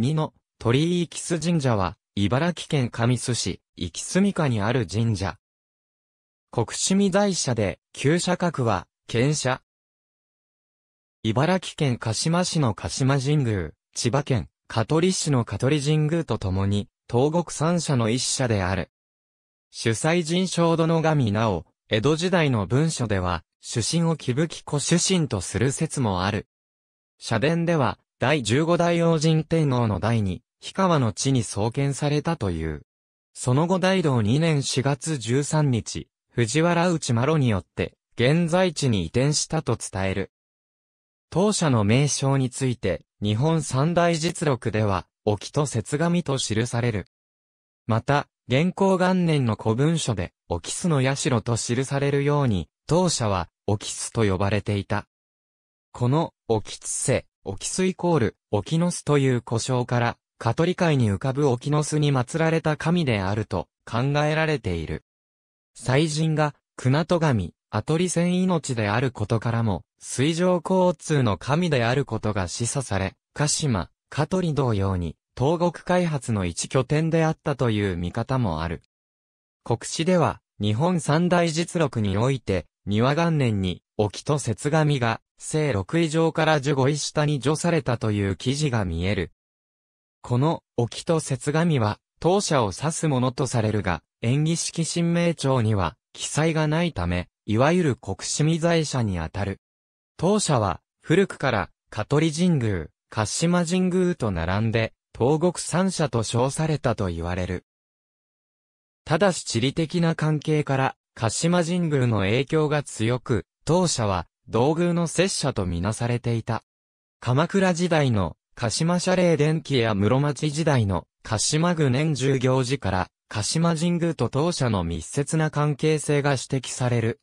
2の鳥居キス神社は、茨城県神栖市、生住下にある神社。国趣味大社で、旧社格は、県社。茨城県鹿島市の鹿島神宮、千葉県香取市の香取神宮とともに、東国三社の一社である。主催人将殿神なお、江戸時代の文書では、主神を木吹子主神とする説もある。社殿では、第15代王神天皇の代に、氷川の地に創建されたという。その後大道2年4月13日、藤原内麻呂によって、現在地に移転したと伝える。当社の名称について、日本三大実録では、沖と節神と記される。また、現行元年の古文書で、沖須の社と記されるように、当社は、沖須と呼ばれていた。この、沖津瀬沖水スイコール、沖キノスという故障から、カトリ界に浮かぶ沖キノスに祀られた神であると考えられている。祭神が、船戸神、アトリセン命であることからも、水上交通の神であることが示唆され、鹿島、香取同様に、東国開発の一拠点であったという見方もある。国史では、日本三大実録において、庭元年に、沖と節神が、正6位上から15位下に除されたという記事が見える。この、沖と節紙は、当社を指すものとされるが、演技式新名帳には、記載がないため、いわゆる国史未在社にあたる。当社は、古くから、香取神宮、鹿島神宮と並んで、東国三社と称されたと言われる。ただし地理的な関係から、鹿島神宮の影響が強く、当社は、道具の拙者とみなされていた。鎌倉時代の鹿島謝礼電気や室町時代の鹿島具年中行事から鹿島神宮と当社の密接な関係性が指摘される。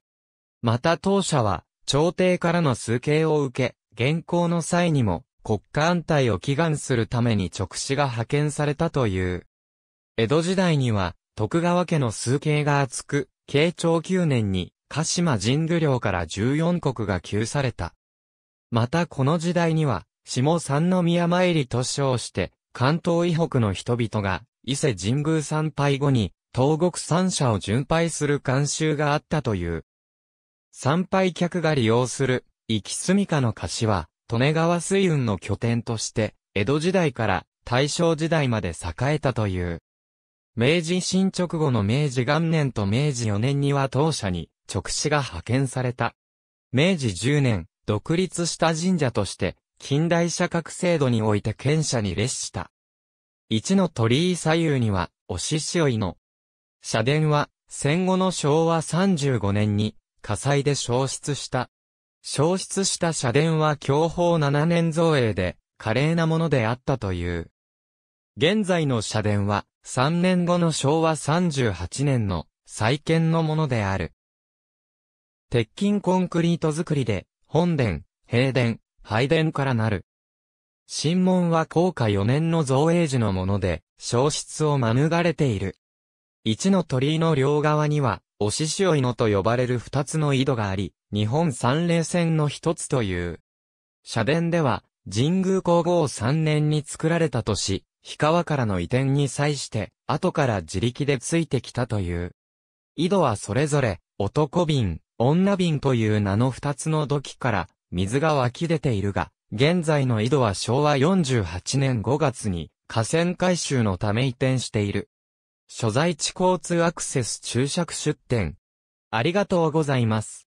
また当社は朝廷からの崇敬を受け、現行の際にも国家安泰を祈願するために直使が派遣されたという。江戸時代には徳川家の崇敬が厚く、慶長9年に鹿島神宮領から14国が救された。またこの時代には、下三宮参りと称して、関東以北の人々が、伊勢神宮参拝後に、東国三社を巡拝する慣習があったという。参拝客が利用する、行き住みかの菓子は、利根川水運の拠点として、江戸時代から大正時代まで栄えたという。明治新直後の明治元年と明治4年には当社に、直使が派遣された。明治10年、独立した神社として、近代社格制度において権者に列した。一の鳥居左右には、おししおいの。社殿は、戦後の昭和35年に、火災で消失した。消失した社殿は享保7年造営で、華麗なものであったという。現在の社殿は、3年後の昭和38年の再建のものである。鉄筋コンクリート造りで、本殿、平殿、拝殿からなる。神門は高下4年の造営時のもので、消失を免れている。一の鳥居の両側には、おししおいのと呼ばれる二つの井戸があり、日本三霊線の一つという。社殿では、神宮皇后3年に作られたとし、氷川からの移転に際して、後から自力でついてきたという。井戸はそれぞれ、男瓶、女瓶という名の二つの土器から水が湧き出ているが、現在の井戸は昭和48年5月に河川改修のため移転している。所在地交通アクセス注釈出店。ありがとうございます。